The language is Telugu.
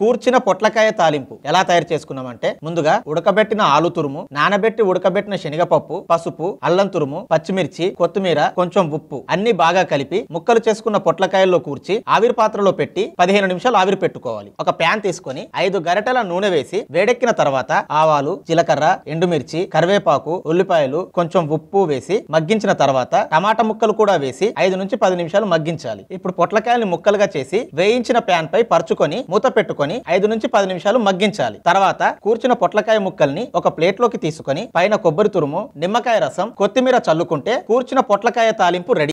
కూర్చిన పొట్లకాయ తాలింపు ఎలా తయారు చేసుకున్నామంటే ముందుగా ఉడకబెట్టిన ఆలు తురుము నానబెట్టి ఉడకబెట్టిన శనగపప్పు పసుపు అల్లం తురుము పచ్చిమిర్చి కొత్తిమీర కొంచెం ఉప్పు అన్ని బాగా కలిపి ముక్కలు చేసుకున్న పొట్లకాయల్లో కూర్చి ఆవిరి పాత్రలో పెట్టి పదిహేను నిమిషాలు ఆవిరి పెట్టుకోవాలి ఒక ప్యాన్ తీసుకుని ఐదు గరిటెల నూనె వేసి వేడెక్కిన తర్వాత ఆవాలు జీలకర్ర ఎండుమిర్చి కరివేపాకు ఉల్లిపాయలు కొంచెం ఉప్పు వేసి మగ్గించిన తర్వాత టమాటా ముక్కలు కూడా వేసి ఐదు నుంచి పది నిమిషాలు మగ్గించాలి ఇప్పుడు పొట్లకాయల్ని ముక్కలుగా చేసి వేయించిన ప్యాన్ పై పరుచుకొని మూత పెట్టుకొని తీసుకొని ఐదు నుంచి పది నిమిషాలు మగ్గించాలి తర్వాత కూర్చున్న పొట్లకాయ ముక్కల్ని ఒక ప్లేట్ లోకి తీసుకొని పైన కొబ్బరి తురుము నిమ్మకాయ రసం కొత్తిమీర చల్లుకుంటే కూర్చున్న పొట్లకాయ తాలింపు రెడీ